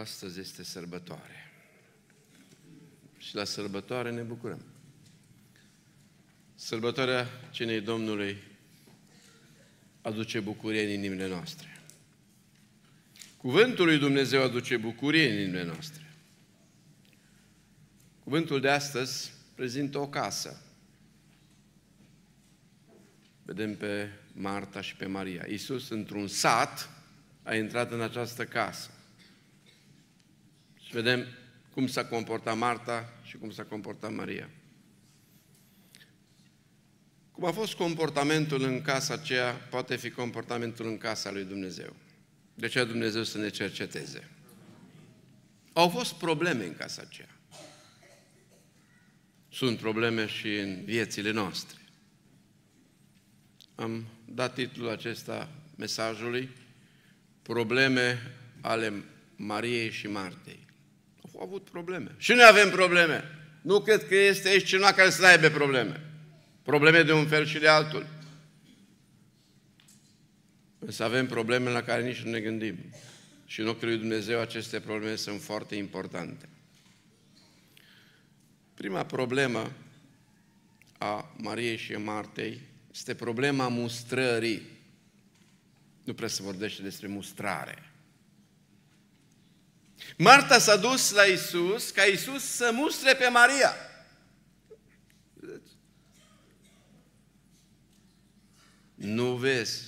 Astăzi este sărbătoare. Și la sărbătoare ne bucurăm. Sărbătoarea Cinei Domnului aduce bucurie în inimile noastre. Cuvântul lui Dumnezeu aduce bucurie în inimile noastre. Cuvântul de astăzi prezintă o casă. Vedem pe Marta și pe Maria. Iisus, într-un sat, a intrat în această casă. Și vedem cum s-a comportat Marta și cum s-a comportat Maria. Cum a fost comportamentul în casa aceea, poate fi comportamentul în casa lui Dumnezeu. De ce Dumnezeu să ne cerceteze. Au fost probleme în casa aceea. Sunt probleme și în viețile noastre. Am dat titlul acesta mesajului Probleme ale Mariei și Martei au avut probleme. Și noi avem probleme. Nu cred că este aici cineva care să aibă probleme. Probleme de un fel și de altul. Însă avem probleme la care nici nu ne gândim. Și în ochiul lui Dumnezeu aceste probleme sunt foarte importante. Prima problemă a Mariei și a Martei este problema mustrării. Nu prea se vorbește despre mustrare. Marta s-a dus la Isus ca Isus să mustre pe Maria. Nu vezi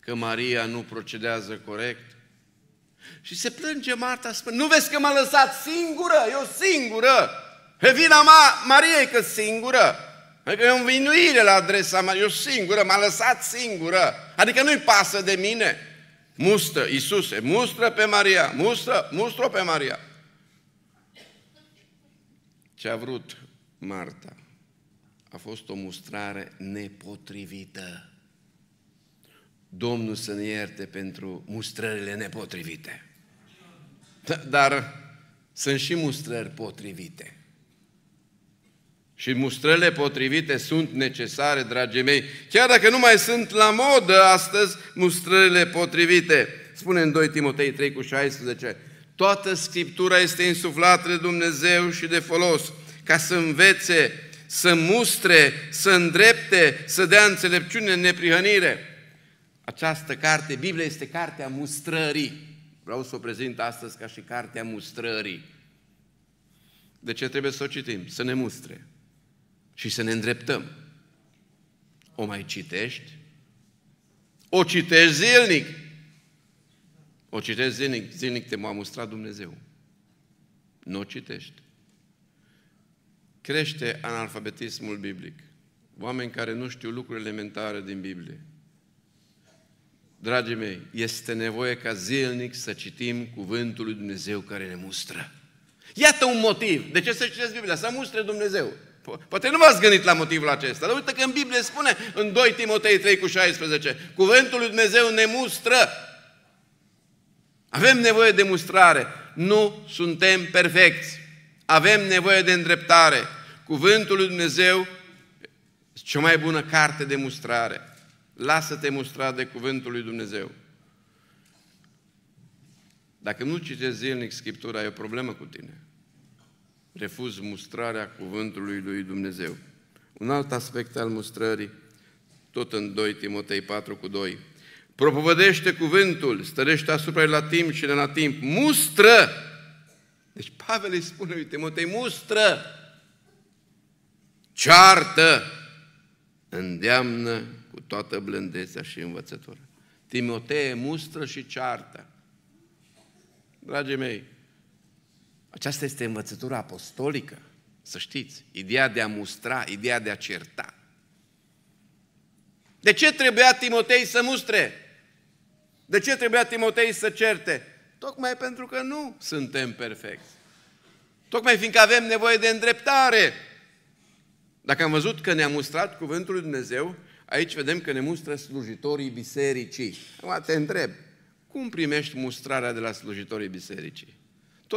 că Maria nu procedează corect? Și se plânge Marta, spune, nu vezi că m-a lăsat singură, eu singură. E vina ma, Maria e că singură. Adică e o învinuire la adresa mea, eu singură, m-a lăsat singură. Adică nu-i pasă de mine. Mustră, Iisuse, mustră pe Maria, mustră, mustră pe Maria. Ce a vrut Marta a fost o mustrare nepotrivită. Domnul să ne ierte pentru mustrările nepotrivite. Da, dar sunt și mustrări potrivite. Și mustrele potrivite sunt necesare, dragii mei. Chiar dacă nu mai sunt la modă astăzi mustrele potrivite. Spune în 2 Timotei 3 cu 16, toată Scriptura este insuflată de Dumnezeu și de folos, ca să învețe, să mustre, să îndrepte, să dea înțelepciune în neprihănire. Această carte, Biblia, este cartea mustrării. Vreau să o prezint astăzi ca și cartea mustrării. De ce trebuie să o citim? Să ne mustre și să ne îndreptăm. O mai citești? O citești zilnic. O citești zilnic, zilnic te m-a mustrat Dumnezeu. Nu o citești. Crește analfabetismul biblic. Oameni care nu știu lucruri elementare din Biblie. Dragii mei, este nevoie ca zilnic să citim cuvântul lui Dumnezeu care ne mustră. Iată un motiv. De ce să citesc Biblia? Să mustre Dumnezeu. Poate nu v-ați gândit la motivul acesta, dar uite că în Biblie spune în 2 Timotei 3 cu 16, cuvântul lui Dumnezeu ne mustră. Avem nevoie de mustrare, nu suntem perfecți. Avem nevoie de îndreptare. Cuvântul lui Dumnezeu cea mai bună carte de mustrare. Lasă-te mustrat de cuvântul lui Dumnezeu. Dacă nu citești zilnic Scriptura, e o problemă cu tine refuz mustrarea cuvântului lui Dumnezeu. Un alt aspect al mustrării, tot în 2 Timotei 4 cu 2, propovădește cuvântul, stărește asupra la timp și de la timp, mustră! Deci Pavel îi spune lui Timotei, mustră! Ceartă! Îndeamnă cu toată blândețea și învățătura. Timotei mustră și ceartă. Dragii mei, aceasta este învățătura apostolică, să știți. Ideea de a mustra, ideea de a certa. De ce trebuia Timotei să mustre? De ce trebuia Timotei să certe? Tocmai pentru că nu suntem perfecți. Tocmai fiindcă avem nevoie de îndreptare. Dacă am văzut că ne-a mustrat Cuvântul lui Dumnezeu, aici vedem că ne mustră slujitorii bisericii. Acum te întreb, cum primești mustrarea de la slujitorii bisericii?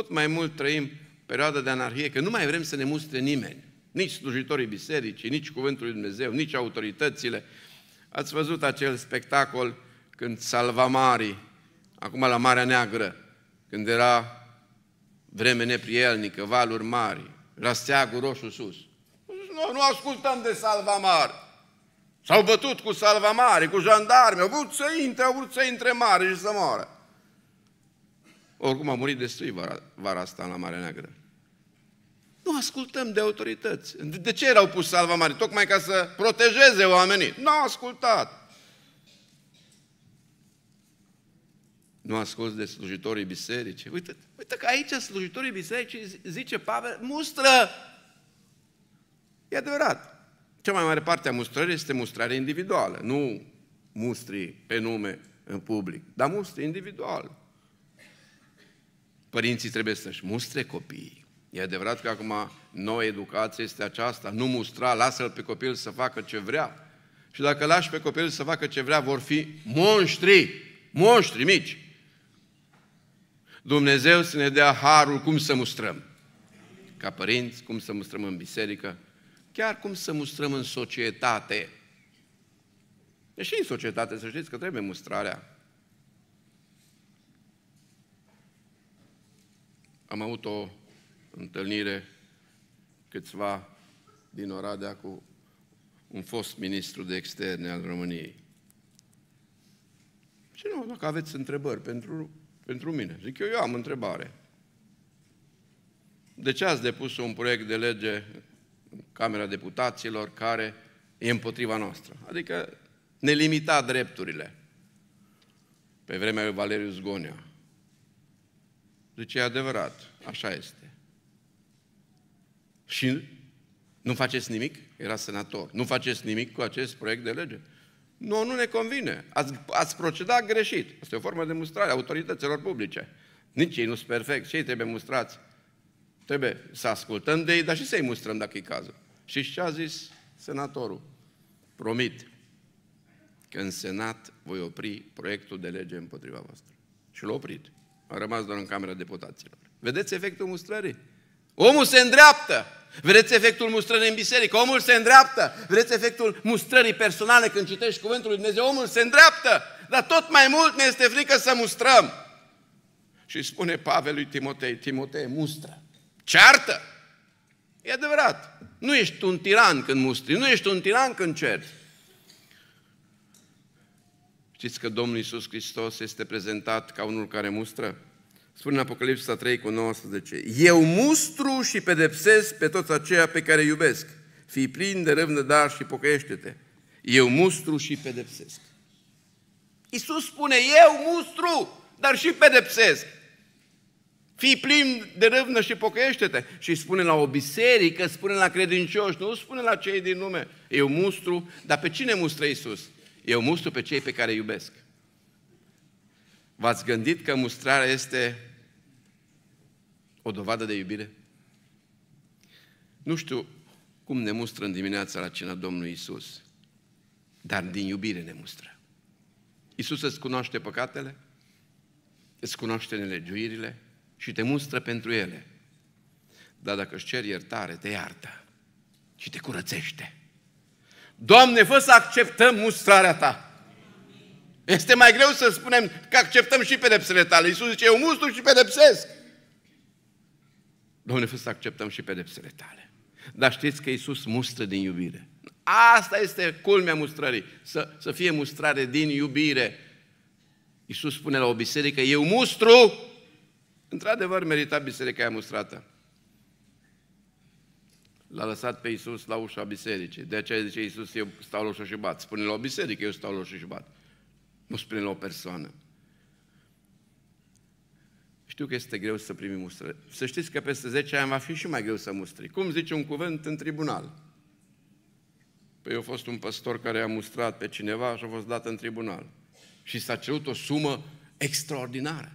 tot mai mult trăim perioada de anarhie, că nu mai vrem să ne mustre nimeni. Nici slujitorii bisericii, nici Cuvântul lui Dumnezeu, nici autoritățile. Ați văzut acel spectacol când marii, acum la Marea Neagră, când era vreme neprielnică, valuri mari, la steagul roșu sus. Nu, nu ascultăm de salvamari. S-au bătut cu salvamari, cu jandarmi, au vrut să intre, au vrut să intre mare și să moară. Oricum a murit destui vara, vara asta la Marea Neagră. Nu ascultăm de autorități. De ce erau pus salva salvamare? Tocmai ca să protejeze oamenii. Nu au ascultat. Nu scos de slujitorii bisericii. Uite, uite că aici slujitorii bisericii, zice Pavel, mustră. E adevărat. Cea mai mare parte a mustrării este mustrare individuală. Nu mustri pe nume în public, dar mustri individual. Părinții trebuie să-și mustre copiii. E adevărat că acum nouă educație este aceasta, nu mustra, lasă-l pe copil să facă ce vrea. Și dacă lași pe copil să facă ce vrea, vor fi monștri, monștri mici. Dumnezeu să ne dea harul cum să mustrăm. Ca părinți, cum să mustrăm în biserică, chiar cum să mustrăm în societate. Deși în societate, să știți că trebuie mustrarea Am avut o întâlnire câțiva din Oradea cu un fost ministru de externe al României. Și nu, dacă aveți întrebări pentru, pentru mine, zic eu, eu am întrebare. De ce ați depus un proiect de lege în Camera Deputaților care e împotriva noastră? Adică ne limita drepturile. Pe vremea lui Valeriu Zgonea, Zice, deci e adevărat, așa este. Și nu faceți nimic? Era senator. Nu faceți nimic cu acest proiect de lege? Nu, nu ne convine. Ați, ați procedat greșit. Asta e o formă de mustrare a autorităților publice. Nici ei nu sunt perfecti. Cei trebuie mustrați. Trebuie să ascultăm de ei, dar și să-i mustrăm dacă e cazul. Și ce a zis senatorul? Promit că în Senat voi opri proiectul de lege împotriva voastră. Și l-a oprit. A rămas doar în Camera Deputaților. Vedeți efectul mustrării? Omul se îndreaptă! Vedeți efectul mustrării în biserică? Omul se îndreaptă! Vedeți efectul mustrării personale când citești Cuvântul lui Dumnezeu? Omul se îndreaptă! Dar tot mai mult ne este frică să mustrăm. Și spune Pavel lui Timotei, Timotei, mustră, ceartă! E adevărat, nu ești un tiran când mustri, nu ești un tiran când ceri. Știți că Domnul Iisus Hristos este prezentat ca unul care mustră? Spune în Apocalipsa 3 cu 19, Eu mustru și pedepsesc pe toți aceia pe care iubesc. Fii plin de râvnă dar și pocăiește-te. Eu mustru și pedepsesc. Iisus spune, eu mustru, dar și pedepsesc. Fii plin de râvnă și pocăiește-te. Și spune la o biserică, spune la credincioși, nu spune la cei din lume. Eu mustru, dar pe cine mustră Iisus? Eu mustru pe cei pe care îi iubesc. V-ați gândit că mustrarea este o dovadă de iubire? Nu știu cum ne mustră în dimineața la cina Domnului Isus, dar din iubire ne mustră. Isus îți cunoaște păcatele, îți cunoaște nelegiuirile și te mustră pentru ele. Dar dacă își ceri iertare, te iartă și te curățește. Doamne, fă să acceptăm mustrarea Ta. Este mai greu să spunem că acceptăm și pedepsele Tale. Iisus zice, eu mustru și pedepsesc. Doamne, fă să acceptăm și pedepsele Tale. Dar știți că Iisus mustră din iubire. Asta este culmea mustrării, să, să fie mustrare din iubire. Iisus spune la o biserică, eu mustru. Într-adevăr, merita biserica aia mustrată. L-a lăsat pe Iisus la ușa bisericii. De aceea zice Iisus, eu stau la ușa și bat. Spune la o biserică, eu stau la ușa și bat. Nu spune la o persoană. Știu că este greu să primim mustrări. Să știți că peste 10 ani va fi și mai greu să mustri. Cum zice un cuvânt în tribunal? Păi eu a fost un păstor care a mustrat pe cineva și a fost dat în tribunal. Și s-a cerut o sumă extraordinară.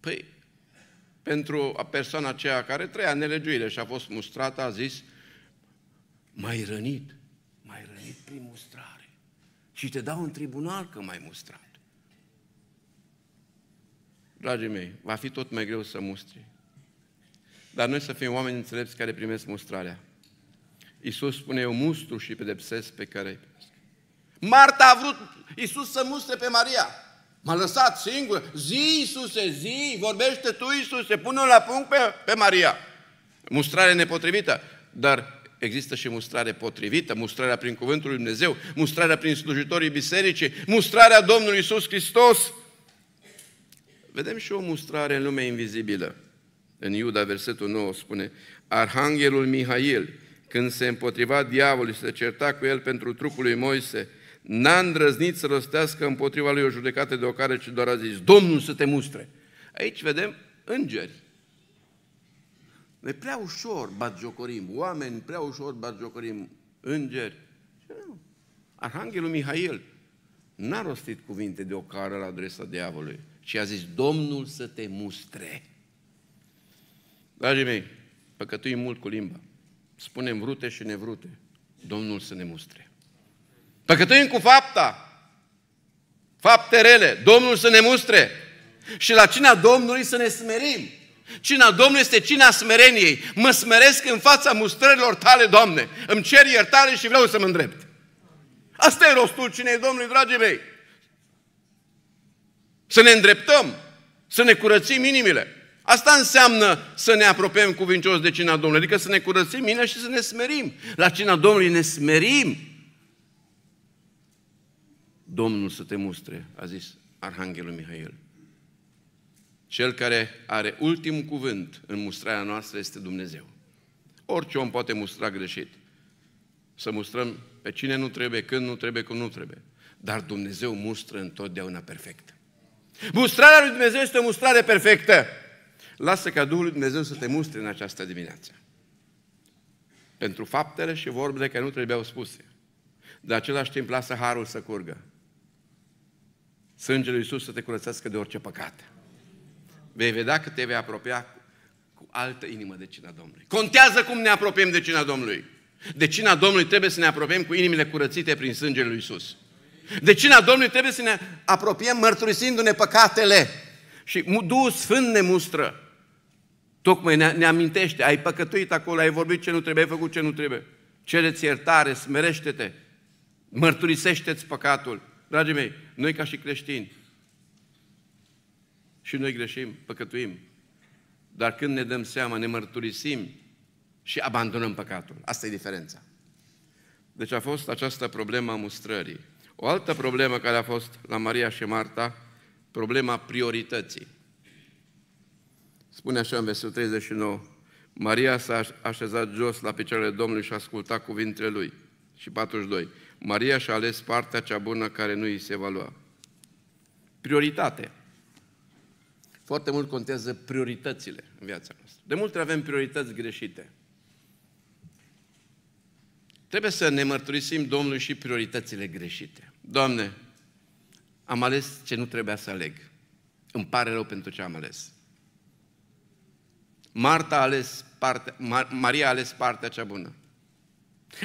Păi pentru persoana aceea care trăia nelegiuire și a fost mustrată, a zis, mai rănit, mai rănit prin mustrare. Și te dau în tribunal că mai mustrat. Dragii mei, va fi tot mai greu să mustri. Dar noi să fim oameni înțelepți care primesc mustrarea. Iisus spune, eu mustru și pedepsesc pe care Marta a vrut Iisus să mustre pe Maria. M-a lăsat singur. Zi, Iisuse, zi, vorbește Tu, Iisuse, pune la punct pe, pe Maria. Mustrare nepotrivită, dar există și mustrare potrivită, mustrarea prin Cuvântul Lui Dumnezeu, mustrarea prin slujitorii bisericii, mustrarea Domnului Iisus Hristos. Vedem și o mustrare în lumea invizibilă. În Iuda, versetul 9, spune Arhanghelul Mihail, când se împotriva diavolului și se certa cu el pentru trupul lui Moise, n-a îndrăznit să răstească împotriva lui o judecată de ocare, ci doar a zis, Domnul să te mustre. Aici vedem îngeri. Ne prea ușor batjocorim, oameni prea ușor batjocorim, îngeri. Arhanghelul Mihail n-a rostit cuvinte de ocară la adresa diavolului, ci a zis, Domnul să te mustre. Dragii mei, păcătuim mult cu limba. Spunem vrute și nevrute. Domnul să ne mustre. Păcătuim cu fapta. Fapte rele. Domnul să ne mustre. Și la cina Domnului să ne smerim. Cina Domnului este cina smereniei. Mă smeresc în fața mustrărilor tale, Doamne. Îmi cer iertare și vreau să mă îndrept. Asta e rostul cinei Domnului, dragii mei. Să ne îndreptăm, să ne curățim inimile. Asta înseamnă să ne apropiem cuvincios de cina Domnului, adică să ne curățim inimile și să ne smerim. La cina Domnului ne smerim Domnul să te mustre, a zis Arhanghelul Mihail. Cel care are ultimul cuvânt în mustrarea noastră este Dumnezeu. Orice om poate mustra greșit. Să mustrăm pe cine nu trebuie, când nu trebuie, cum nu trebuie. Dar Dumnezeu mustră întotdeauna perfect. Mustrarea lui Dumnezeu este o mustrare perfectă. Lasă ca Duhul lui Dumnezeu să te mustre în această dimineață. Pentru faptele și vorbele care nu trebuiau spuse. De același timp lasă harul să curgă. Sângele lui Iisus să te curățească de orice păcat. Vei vedea că te vei apropia cu altă inimă de cina Domnului. Contează cum ne apropiem de cina Domnului. De cina Domnului trebuie să ne apropiem cu inimile curățite prin sângele lui Iisus. De cina Domnului trebuie să ne apropiem mărturisindu-ne păcatele. Și Duhul Sfânt ne mustră. Tocmai ne, ne amintește, ai păcătuit acolo, ai vorbit ce nu trebuie, ai făcut ce nu trebuie. Cereți iertare, smerește-te, mărturisește-ți păcatul. Dragii mei, noi ca și creștini, și noi greșim, păcătuim, dar când ne dăm seama, ne mărturisim și abandonăm păcatul. Asta e diferența. Deci a fost această problemă a mustrării. O altă problemă care a fost la Maria și Marta, problema priorității. Spune așa în versetul 39, Maria s-a așezat jos la picioarele Domnului și asculta cuvintele lui. Și 42. Maria și-a ales partea cea bună care nu îi se va lua. Prioritate. Foarte mult contează prioritățile în viața noastră. De multe avem priorități greșite. Trebuie să ne mărturisim Domnului și prioritățile greșite. Doamne, am ales ce nu trebuia să aleg. Îmi pare rău pentru ce am ales. Marta a ales parte, Maria a ales partea cea bună.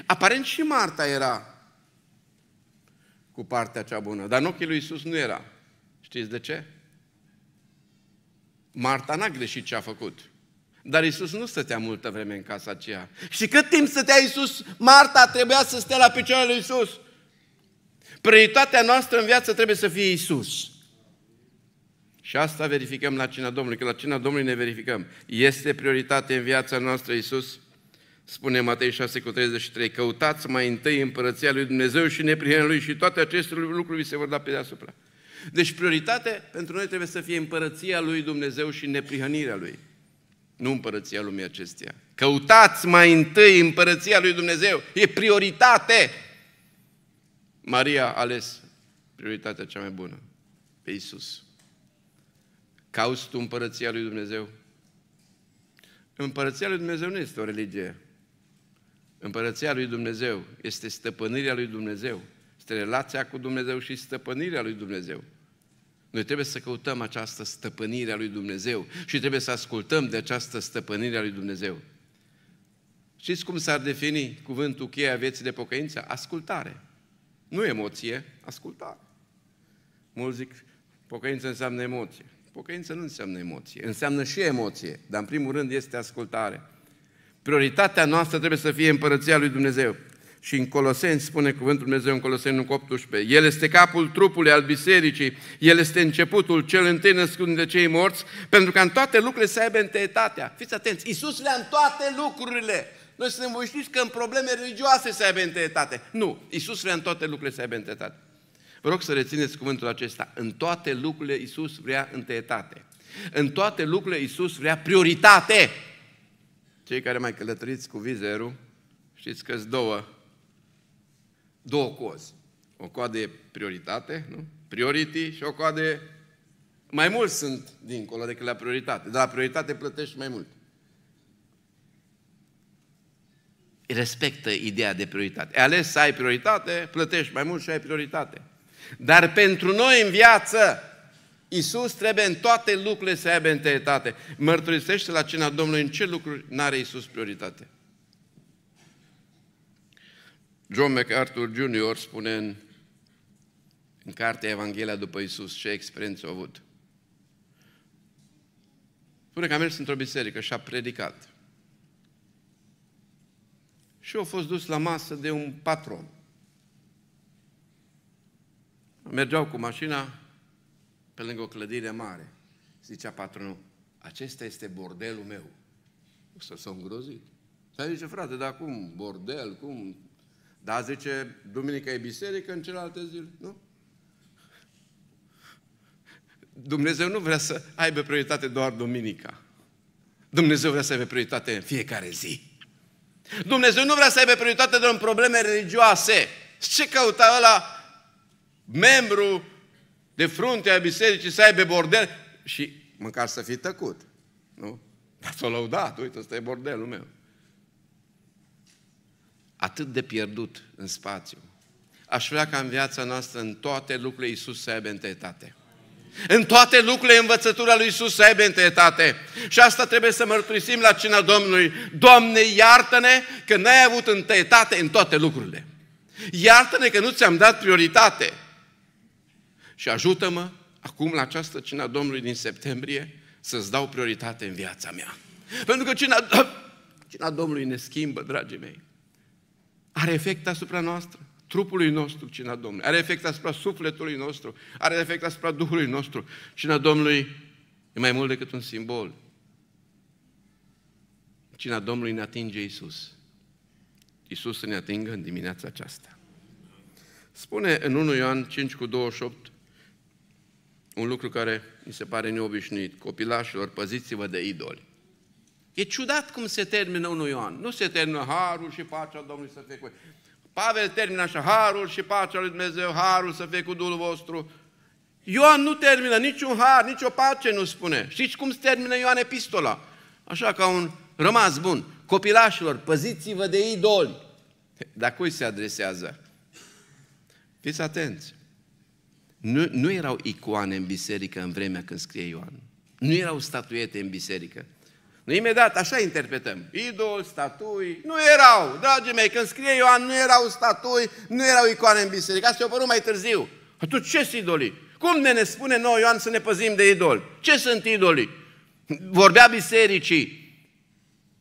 Aparent și Marta era cu partea cea bună. Dar în ochii lui Isus nu era. Știți de ce? Marta n-a greșit ce a făcut. Dar Isus nu stătea multă vreme în casa aceea. Și cât timp stătea Isus, Marta trebuia să stea la picioarele lui Isus. Prioritatea noastră în viață trebuie să fie Isus. Și asta verificăm la cina Domnului, că la cina Domnului ne verificăm. Este prioritate în viața noastră Isus? Spune Matei 6 cu 33, căutați mai întâi împărăția lui Dumnezeu și neprihănirea lui și toate aceste lucruri vi se vor da pe deasupra. Deci prioritate pentru noi trebuie să fie împărăția lui Dumnezeu și neprihănirea lui. Nu împărăția lumii acesteia. Căutați mai întâi împărăția lui Dumnezeu. E prioritate. Maria a ales prioritatea cea mai bună, pe Iisus. Cauți tu împărăția lui Dumnezeu? Împărăția lui Dumnezeu nu este o religie. Împărăția lui Dumnezeu este stăpânirea lui Dumnezeu, este relația cu Dumnezeu și stăpânirea lui Dumnezeu. Noi trebuie să căutăm această stăpânire a lui Dumnezeu și trebuie să ascultăm de această stăpânire a lui Dumnezeu. Știți cum s-ar defini cuvântul cheie a vieții de pocăință? Ascultare. Nu emoție, ascultare. Mulți zic, pocăință înseamnă emoție. Pocăință nu înseamnă emoție. Înseamnă și emoție, dar în primul rând este ascultare. Prioritatea noastră trebuie să fie împărăția lui Dumnezeu. Și în Coloseni spune cuvântul Dumnezeu în Coloseni 18. El este capul trupului al bisericii, El este începutul, cel întâi născut de cei morți, pentru că în toate lucrurile să aibă întâietatea. Fiți atenți, Iisus le-a în toate lucrurile. Noi suntem obișnuiți că în probleme religioase să aibă întâietate. Nu, Iisus vrea în toate lucrurile să aibă întâietate. Vă rog să rețineți cuvântul acesta. În toate lucrurile Iisus vrea întâietate. În toate lucrurile Iisus vrea prioritate. Cei care mai călătoriți cu vizerul, știți că sunt două, două cozi. O coadă e prioritate, nu? Priority și o coadă e... Mai mult sunt dincolo decât la prioritate. Dar la prioritate plătești mai mult. Respectă ideea de prioritate. Ai ales să ai prioritate, plătești mai mult și ai prioritate. Dar pentru noi în viață, Iisus trebuie în toate lucrurile să aibă întâietate. Mărturisește la cina Domnului în ce lucruri n-are Iisus prioritate. John MacArthur Jr. spune în, în cartea Evanghelia după Iisus ce experiență a avut. Spune că a mers într-o biserică și a predicat. Și a fost dus la masă de un patron. Mergeau cu mașina pe lângă o clădire mare. Zicea patronul, acesta este bordelul meu. Să s-a îngrozit. Și zice, frate, dar cum? Bordel, cum? Dar zice, duminica e biserică, în celelalte zile, nu? Dumnezeu nu vrea să aibă prioritate doar duminica. Dumnezeu vrea să aibă prioritate în fiecare zi. Dumnezeu nu vrea să aibă prioritate doar în probleme religioase. Ce căuta ăla membru de fruntea bisericii să aibă bordel și măcar să fi tăcut. Nu? Dar s-a lăudat, uite, ăsta e bordelul meu. Atât de pierdut în spațiu. Aș vrea ca în viața noastră, în toate lucrurile, Iisus să aibă întâietate. În toate lucrurile învățătura lui Isus să aibă întâietate. Și asta trebuie să mărturisim la cina Domnului. Doamne, iartă-ne că n-ai avut întâietate în toate lucrurile. Iartă-ne că nu ți-am dat prioritate și ajută-mă acum la această cina Domnului din septembrie să-ți dau prioritate în viața mea. Pentru că cina, cina Domnului ne schimbă, dragii mei. Are efect asupra noastră, trupului nostru, cina Domnului. Are efect asupra sufletului nostru, are efect asupra Duhului nostru. Cina Domnului e mai mult decât un simbol. Cina Domnului ne atinge Isus. Isus să ne atingă în dimineața aceasta. Spune în 1 Ioan 5 cu 28, un lucru care mi se pare neobișnuit. Copilașilor, păziți-vă de idoli. E ciudat cum se termină unul Ioan. Nu se termină harul și pacea Domnului să fie cu Pavel termină așa, harul și pacea lui Dumnezeu, harul să fie cu Duhul vostru. Ioan nu termină niciun har, nicio pace nu spune. Știți cum se termină Ioan epistola? Așa ca un rămas bun. Copilașilor, păziți-vă de idoli. Dar cui se adresează? Fiți atenți. Nu, nu erau icoane în biserică în vremea când scrie Ioan. Nu erau statuete în biserică. Noi imediat așa interpretăm. Idol, statui, nu erau. Dragii mei, când scrie Ioan, nu erau statui, nu erau icoane în biserică. Asta e o mai târziu. Atunci ce sunt idolii? Cum ne, ne spune noi Ioan să ne păzim de idol? Ce sunt idolii? Vorbea bisericii.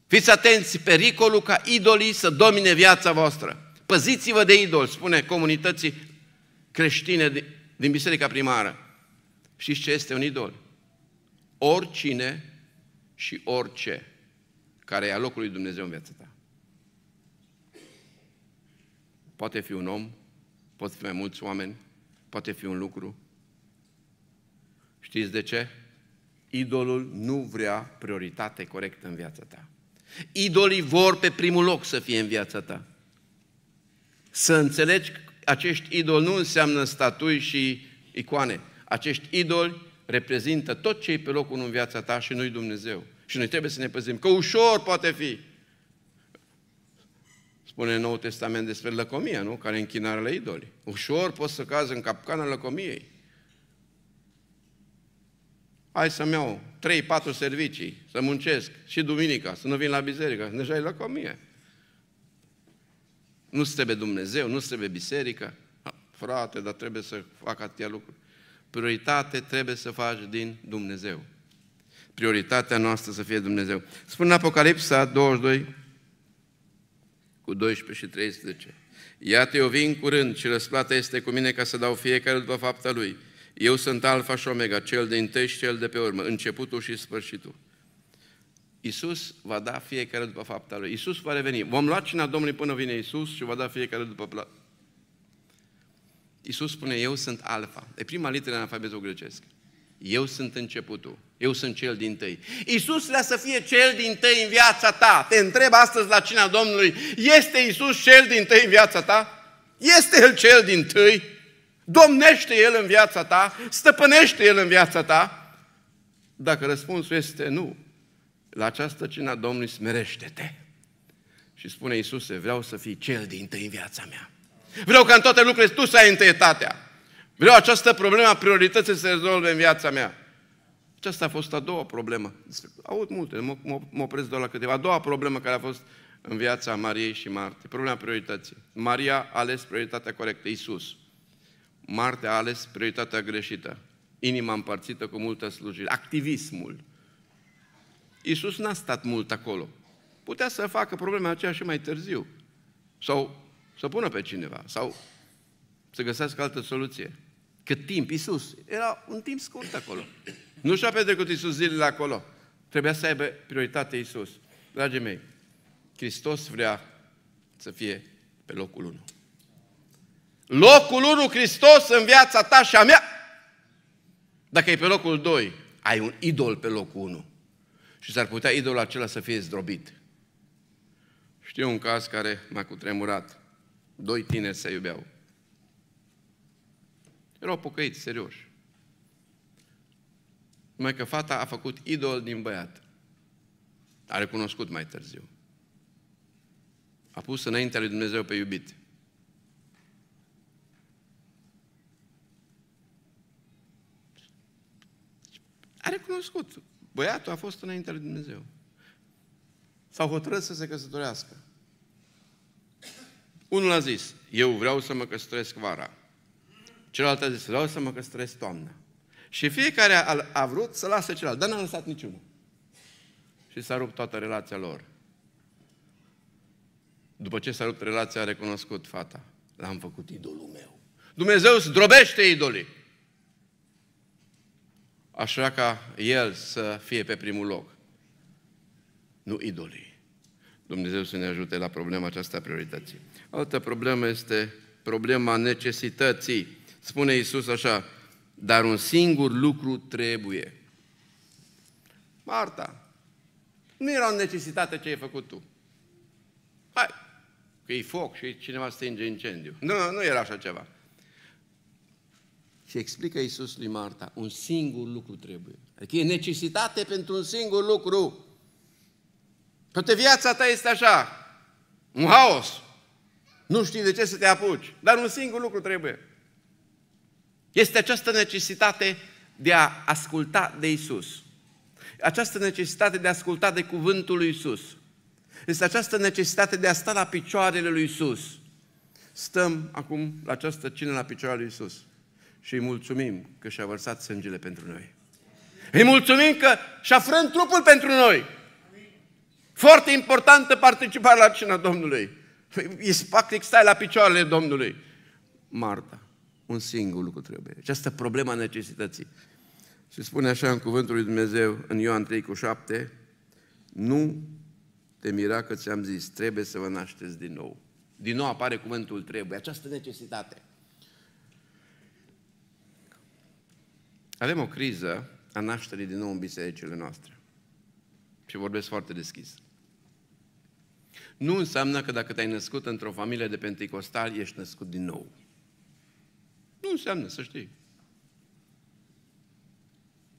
Fiți atenți, pericolul ca idolii să domine viața voastră. Păziți-vă de idol, spune comunității creștine din biserica primară. Știți ce este un idol? Oricine și orice care e a locului Dumnezeu în viața ta. Poate fi un om, poate fi mai mulți oameni, poate fi un lucru. Știți de ce? Idolul nu vrea prioritate corectă în viața ta. Idolii vor pe primul loc să fie în viața ta. Să înțelegi acești idoli nu înseamnă statui și icoane. Acești idoli reprezintă tot ce e pe locul în viața ta și nu-i Dumnezeu. Și noi trebuie să ne păzim, că ușor poate fi. Spune Noul Testament despre lăcomia, nu? Care e închinarea la idoli. Ușor poți să cazi în capcana lăcomiei. Hai să-mi iau 3-4 servicii, să muncesc și duminica, să nu vin la biserică. Deja e lăcomie nu trebuie Dumnezeu, nu trebuie Biserica, frate, dar trebuie să fac atâtea lucruri. Prioritate trebuie să faci din Dumnezeu. Prioritatea noastră să fie Dumnezeu. Spune Apocalipsa 22 cu 12 și 13. Iată, eu vin curând și răsplata este cu mine ca să dau fiecare după fapta lui. Eu sunt Alfa și Omega, cel de întâi și cel de pe urmă, începutul și sfârșitul. Iisus va da fiecare după fapta Lui. Iisus va reveni. Vom lua cina Domnului până vine Iisus și va da fiecare după pla... Iisus spune, eu sunt alfa. E prima literă în alfabetul grecesc. Eu sunt începutul. Eu sunt cel din tăi. Iisus vrea să fie cel din tăi în viața ta. Te întreb astăzi la cina Domnului, este Iisus cel din tăi în viața ta? Este El cel din tăi? Domnește El în viața ta? Stăpânește El în viața ta? Dacă răspunsul este nu, la această cina Domnului smerește-te. Și spune Iisuse, vreau să fii cel din tâi în viața mea. Vreau ca în toate lucrurile tu să ai întâietatea. Vreau această problemă a priorității să se rezolve în viața mea. Aceasta a fost a doua problemă. Aud multe, mă, mă, mă opresc doar la câteva. A doua problemă care a fost în viața Mariei și Marte. Problema priorității. Maria a ales prioritatea corectă, Isus. Marte a ales prioritatea greșită. Inima împărțită cu multă slujire. Activismul. Iisus n-a stat mult acolo. Putea să facă problema aceea și mai târziu. Sau să pună pe cineva. Sau să găsească altă soluție. Cât timp, Iisus, era un timp scurt acolo. Nu și-a petrecut Iisus zilele acolo. Trebuia să aibă prioritate Iisus. Dragii mei, Hristos vrea să fie pe locul 1. Locul 1 Hristos în viața ta și a mea. Dacă e pe locul 2, ai un idol pe locul 1 și s-ar putea idolul acela să fie zdrobit. Știu un caz care m-a cutremurat. Doi tineri se iubeau. Erau pocăiți, serioși. Numai că fata a făcut idol din băiat. A recunoscut mai târziu. A pus înaintea lui Dumnezeu pe iubit. A recunoscut. Băiatul a fost înainte lui Dumnezeu. S-au hotărât să se căsătorească. Unul a zis, eu vreau să mă căsătoresc vara. Celălalt a zis, vreau să mă căsătoresc toamna. Și fiecare a, a vrut să lasă celălalt, dar n-a lăsat niciunul. Și s-a rupt toată relația lor. După ce s-a rupt relația, a recunoscut fata. L-am făcut idolul meu. Dumnezeu zdrobește idolii aș vrea ca El să fie pe primul loc. Nu idolii. Dumnezeu să ne ajute la problema aceasta a priorității. Altă problemă este problema necesității. Spune Iisus așa, dar un singur lucru trebuie. Marta, nu era o necesitate ce ai făcut tu. Hai, că e foc și cineva stinge incendiu. Nu, nu era așa ceva. Și explică Iisus lui Marta, un singur lucru trebuie. Adică e necesitate pentru un singur lucru. Toată viața ta este așa, un haos. Nu știi de ce să te apuci, dar un singur lucru trebuie. Este această necesitate de a asculta de Isus. Această necesitate de a asculta de cuvântul lui Isus. Este această necesitate de a sta la picioarele lui Isus. Stăm acum la această cină la picioarele lui Isus și îi mulțumim că și-a vărsat sângele pentru noi. Îi mulțumim că și-a frânt trupul pentru noi. Foarte importantă participarea la cina Domnului. Practic păi, stai la picioarele Domnului. Marta, un singur lucru trebuie. Această problema necesității. Se spune așa în cuvântul lui Dumnezeu, în Ioan 3 cu 7, nu te mira că ți-am zis, trebuie să vă nașteți din nou. Din nou apare cuvântul trebuie, această necesitate. Avem o criză a nașterii din nou în bisericile noastre. Și vorbesc foarte deschis. Nu înseamnă că dacă te-ai născut într-o familie de pentecostali, ești născut din nou. Nu înseamnă, să știi.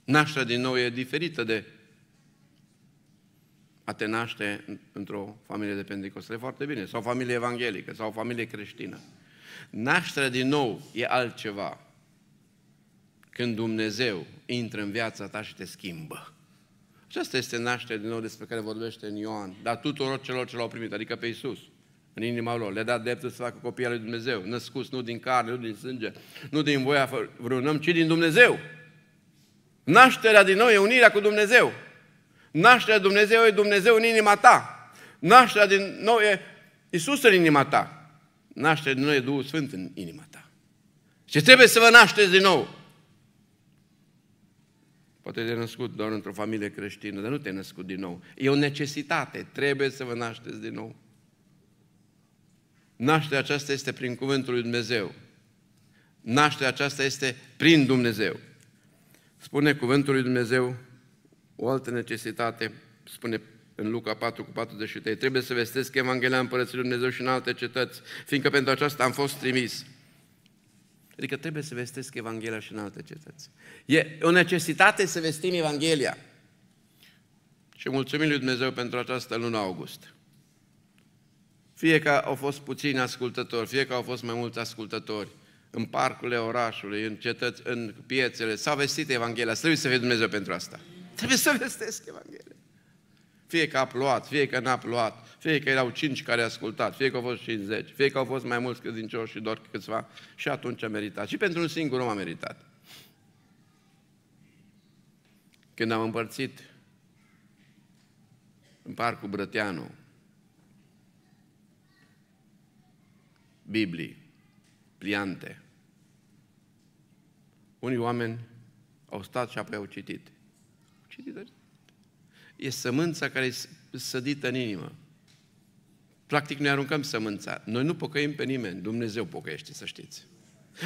Nașterea din nou e diferită de a te naște într-o familie de pentecostale foarte bine, sau familie evanghelică, sau familie creștină. Nașterea din nou e altceva când Dumnezeu intră în viața ta și te schimbă. Aceasta este nașterea din nou despre care vorbește în Ioan, dar tuturor celor ce l-au primit, adică pe Iisus, în inima lor. Le-a dat dreptul să facă copii al lui Dumnezeu, născuți nu din carne, nu din sânge, nu din voia vreunăm, ci din Dumnezeu. Nașterea din nou e unirea cu Dumnezeu. Nașterea Dumnezeu e Dumnezeu în inima ta. Nașterea din nou e Isus în inima ta. Nașterea din nou e Duhul Sfânt în inima ta. Și trebuie să vă nașteți din nou. Poate te-ai născut doar într-o familie creștină, dar nu te-ai născut din nou. E o necesitate, trebuie să vă nașteți din nou. Nașterea aceasta este prin Cuvântul lui Dumnezeu. Nașterea aceasta este prin Dumnezeu. Spune Cuvântul lui Dumnezeu o altă necesitate, spune în Luca 4 cu 43, trebuie să vestesc Evanghelia Împărăției Lui Dumnezeu și în alte cetăți, fiindcă pentru aceasta am fost trimis. Adică trebuie să vestesc Evanghelia și în alte cetăți. E o necesitate să vestim Evanghelia. Și mulțumim lui Dumnezeu pentru această lună august. Fie că au fost puțini ascultători, fie că au fost mai mulți ascultători, în parcurile orașului, în cetăți, în piețele, s-a vestit Evanghelia. Trebuie să fie Dumnezeu pentru asta. Trebuie să vestesc Evanghelia. Fie că a plouat, fie că n-a plouat, fie că erau cinci care ascultat, fie că au fost 50, fie că au fost mai mulți credincioși și doar câțiva, și atunci a meritat. Și pentru un singur om a meritat. Când am împărțit în parcul Brăteanu, Biblii, pliante. Unii oameni au stat și apoi au citit. Au citit. E sămânța care e sădită în inimă. Practic noi aruncăm sămânța. Noi nu pocăim pe nimeni, Dumnezeu pocăiește, să știți.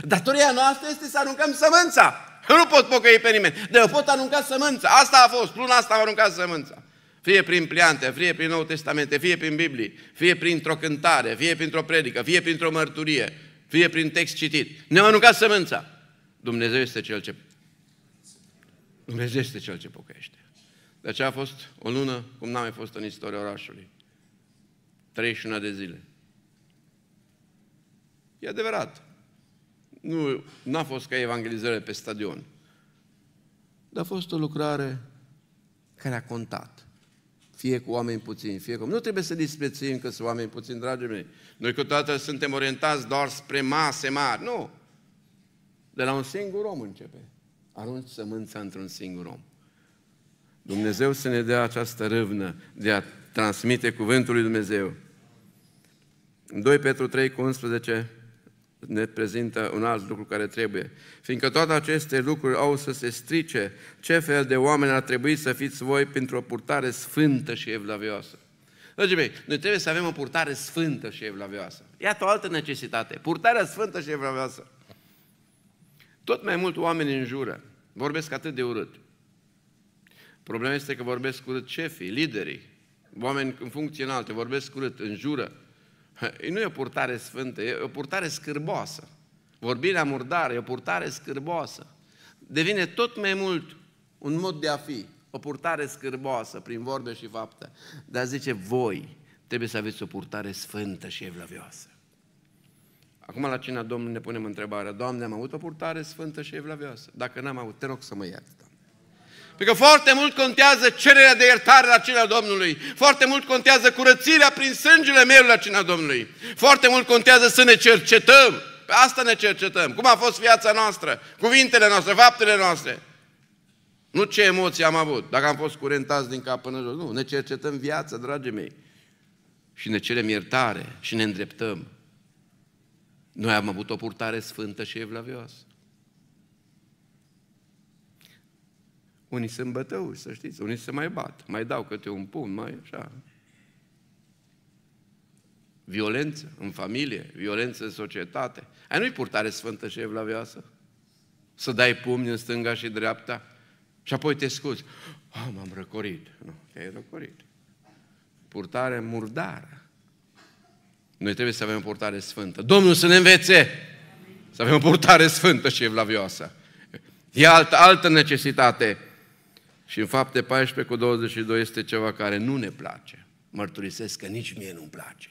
Datoria noastră este să aruncăm sămânța. nu pot pocăi pe nimeni, dar eu pot arunca sămânța. Asta a fost, luna asta am aruncat sămânța. Fie prin pliante, fie prin Nou Testament, fie prin Biblie, fie printr-o cântare, fie printr-o predică, fie printr-o mărturie, fie prin text citit. Ne-am aruncat sămânța. Dumnezeu este cel ce... Dumnezeu este cel ce pocăiește. De deci aceea a fost o lună cum n-a mai fost în istoria orașului. 31 de zile. E adevărat. Nu, n-a fost ca evangelizare pe stadion. Dar a fost o lucrare care a contat. Fie cu oameni puțini, fie cu... Nu trebuie să disprețuim că sunt oameni puțini, dragii mei. Noi cu toată suntem orientați doar spre mase mari. Nu! De la un singur om începe. Arunci sămânța într-un singur om. Dumnezeu să ne dea această râvnă de a transmite cuvântul lui Dumnezeu. 2 Petru 3 cu 11 ne prezintă un alt lucru care trebuie. Fiindcă toate aceste lucruri au să se strice, ce fel de oameni ar trebui să fiți voi pentru o purtare sfântă și evlavioasă? Dragii mei, noi trebuie să avem o purtare sfântă și evlavioasă. Iată o altă necesitate. Purtarea sfântă și evlavioasă. Tot mai mult oameni în jură vorbesc atât de urât. Problema este că vorbesc urât șefii, liderii, oameni în funcție înalte, vorbesc urât, în jură. Nu e o purtare sfântă, e o purtare scârboasă. Vorbirea murdară e o purtare scârboasă. Devine tot mai mult un mod de a fi, o purtare scârboasă prin vorbe și fapte. Dar zice, voi trebuie să aveți o purtare sfântă și evlavioasă. Acum la cina Domnului ne punem întrebarea, Doamne, am avut o purtare sfântă și evlavioasă? Dacă n-am avut, te rog să mă ierți. Pentru că foarte mult contează cererea de iertare la cina Domnului. Foarte mult contează curățirea prin sângele meu la cina Domnului. Foarte mult contează să ne cercetăm. Pe asta ne cercetăm. Cum a fost viața noastră, cuvintele noastre, faptele noastre. Nu ce emoții am avut, dacă am fost curentați din cap până jos. Nu, ne cercetăm viața, dragii mei. Și ne cerem iertare și ne îndreptăm. Noi am avut o purtare sfântă și evlavioasă. Unii sunt bătăuși, să știți, unii se mai bat, mai dau câte un pumn, mai așa. Violență în familie, violență în societate. Ai nu-i purtare sfântă și evlavioasă. Să dai pumni în stânga și dreapta și apoi te scuzi. Oh, m-am răcorit. Nu, te-ai răcorit. Purtare murdară. Noi trebuie să avem o purtare sfântă. Domnul să ne învețe să avem o purtare sfântă și evlavioasă. E altă, altă necesitate și în fapte 14 cu 22 este ceva care nu ne place. Mărturisesc că nici mie nu-mi place.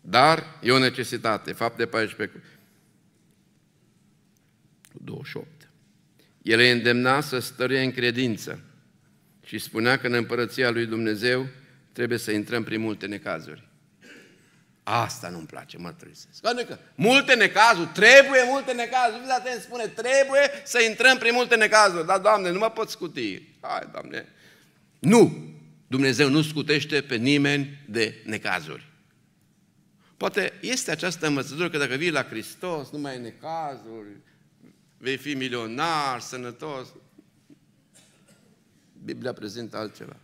Dar e o necesitate. Fapte 14 cu 28. El îi îndemna să stărie în credință și spunea că în împărăția lui Dumnezeu trebuie să intrăm prin multe necazuri. Asta nu-mi place, mă trăsesc. Pentru că multe necazuri, trebuie multe necazuri. Fiți atenți, spune, trebuie să intrăm prin multe necazuri. Dar, Doamne, nu mă pot scuti. Hai, Doamne. Nu! Dumnezeu nu scutește pe nimeni de necazuri. Poate este această învățătură că dacă vii la Hristos, nu mai ai necazuri, vei fi milionar, sănătos. Biblia prezintă altceva.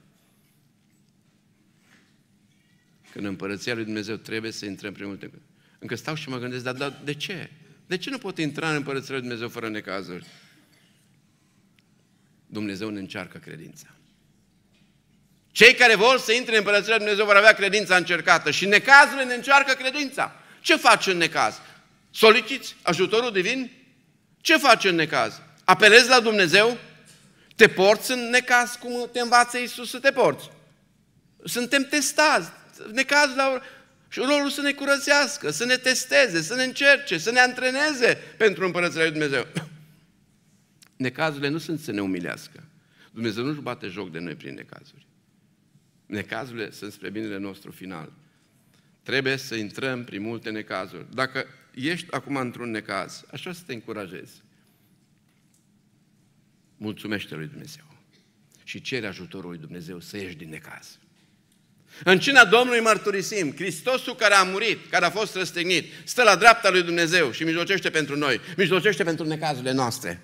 că în Împărăția Lui Dumnezeu trebuie să intrăm prin multe cuvinte. Încă stau și mă gândesc, dar, dar de ce? De ce nu pot intra în Împărăția Lui Dumnezeu fără necazuri? Dumnezeu ne încearcă credința. Cei care vor să intre în Împărăția Lui Dumnezeu vor avea credința încercată și necazurile ne încearcă credința. Ce faci în necaz? Soliciți ajutorul divin? Ce faci în necaz? Apelezi la Dumnezeu? Te porți în necaz cum te învață Iisus să te porți? Suntem testați necaz la... Și rolul să ne curățească, să ne testeze, să ne încerce, să ne antreneze pentru Împărățirea Lui Dumnezeu. Necazurile nu sunt să ne umilească. Dumnezeu nu-și bate joc de noi prin necazuri. Necazurile sunt spre binele nostru final. Trebuie să intrăm prin multe necazuri. Dacă ești acum într-un necaz, așa să te încurajezi. Mulțumește lui Dumnezeu și cere ajutorul lui Dumnezeu să ieși din necaz. În cina Domnului mărturisim, Hristosul care a murit, care a fost răstignit, stă la dreapta lui Dumnezeu și mijlocește pentru noi, mijlocește pentru necazurile noastre.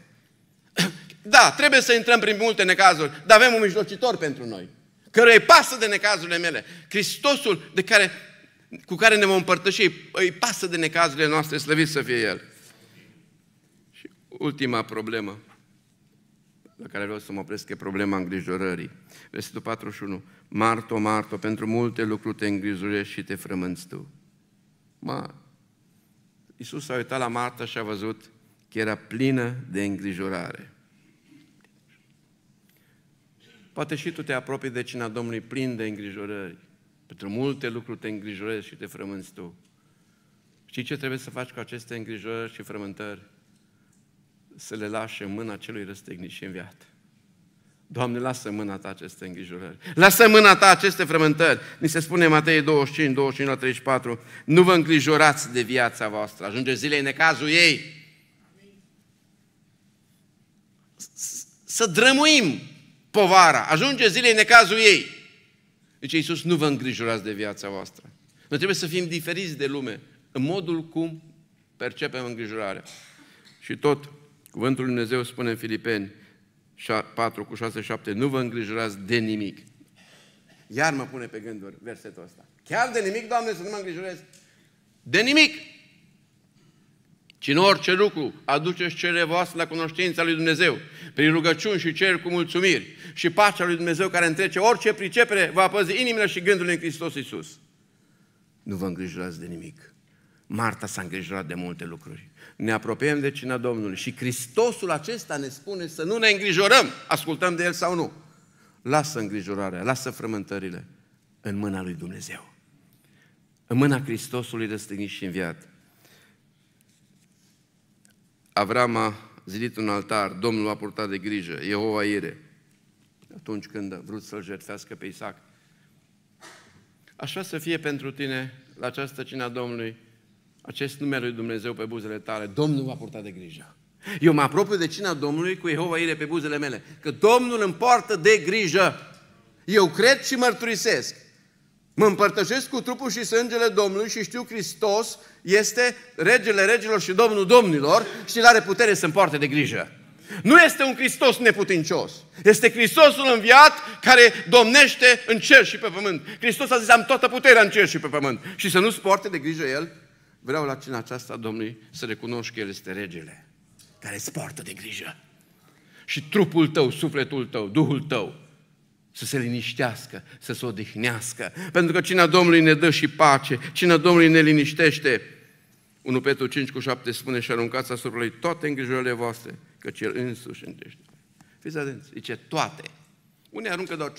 Da, trebuie să intrăm prin multe necazuri, dar avem un mijlocitor pentru noi, care îi pasă de necazurile mele. Hristosul de care, cu care ne vom împărtăși, îi pasă de necazurile noastre, slăvit să fie El. Și ultima problemă la care vreau să mă opresc e problema îngrijorării. Versetul 41. Marto, Marto, pentru multe lucruri te îngrijorești și te frămânți tu. Ma, Iisus a uitat la Marta și a văzut că era plină de îngrijorare. Poate și tu te apropii de cina Domnului plin de îngrijorări. Pentru multe lucruri te îngrijorezi și te frămânți tu. Știi ce trebuie să faci cu aceste îngrijorări și frământări? să le lași în mâna celui răstignit și înviat. Doamne, lasă în mâna ta aceste îngrijorări. Lasă în mâna ta aceste frământări. Ni se spune în Matei 25, 25 la 34, nu vă îngrijorați de viața voastră, ajunge zilei necazul ei. Să drămuim povara, ajunge zilei necazul ei. Deci Iisus, nu vă îngrijorați de viața voastră. Noi trebuie să fim diferiți de lume în modul cum percepem îngrijorarea. Și tot Cuvântul Lui Dumnezeu spune în Filipeni 4 cu 6, 7, nu vă îngrijorați de nimic. Iar mă pune pe gânduri versetul ăsta. Chiar de nimic, Doamne, să nu mă îngrijorez? De nimic! ci în orice lucru aduceți cele voastre la cunoștința lui Dumnezeu, prin rugăciuni și cer cu mulțumiri. Și pacea lui Dumnezeu care întrece orice pricepere va păzi inimile și gândurile în Hristos Iisus. Nu vă îngrijorați de nimic. Marta s-a îngrijorat de multe lucruri ne apropiem de cina Domnului și Hristosul acesta ne spune să nu ne îngrijorăm, ascultăm de El sau nu. Lasă îngrijorarea, lasă frământările în mâna lui Dumnezeu. În mâna Hristosului răstignit și înviat. Avram a zidit un altar, Domnul a purtat de grijă, o aire. atunci când a vrut să-l jertfească pe Isaac. Așa să fie pentru tine la această cina Domnului, acest nume lui Dumnezeu pe buzele tale, Domnul va purta de grijă. Eu mă apropiu de cina Domnului cu Jehova Ire pe buzele mele, că Domnul îmi poartă de grijă. Eu cred și mărturisesc. Mă împărtășesc cu trupul și sângele Domnului și știu Hristos este regele regilor și Domnul domnilor și el are putere să-mi poarte de grijă. Nu este un Hristos neputincios. Este Hristosul înviat care domnește în cer și pe pământ. Hristos a zis, am toată puterea în cer și pe pământ. Și să nu-ți poarte de grijă El Vreau la cina aceasta, Domnului, să recunoști că El este regele, care îți poartă de grijă. Și trupul tău, sufletul tău, duhul tău, să se liniștească, să se odihnească. Pentru că cina Domnului ne dă și pace, cina Domnului ne liniștește. 1 Petru 5 cu 7 spune și aruncați asupra lui toate îngrijorările voastre, căci el însuși îndește. Fiți atenți, zice toate. Unii aruncă doar 50%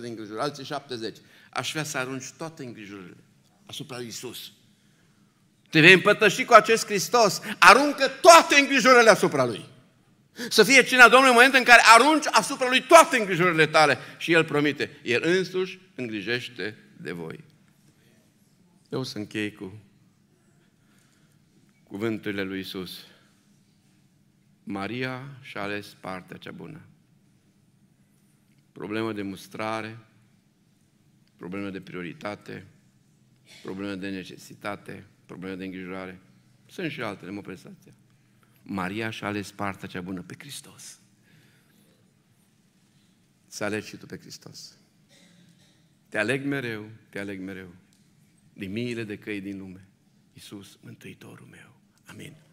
de îngrijorări, alții 70%. Aș vrea să arunci toate îngrijorările asupra lui Isus. Te vei împătăși cu acest Hristos. Aruncă toate îngrijorările asupra Lui. Să fie cina Domnului în momentul în care arunci asupra Lui toate îngrijorările tale. Și El promite, El însuși îngrijește de voi. Eu să închei cu cuvânturile lui Isus. Maria și-a ales partea cea bună. Problemă de mustrare, problemă de prioritate, problemă de necesitate, probleme de îngrijorare. Sunt și altele, mă prestația. Maria și-a ales partea cea bună pe Hristos. Să alegi și tu pe Hristos. Te aleg mereu, te aleg mereu. Din miile de căi din lume. Iisus, Mântuitorul meu. Amin.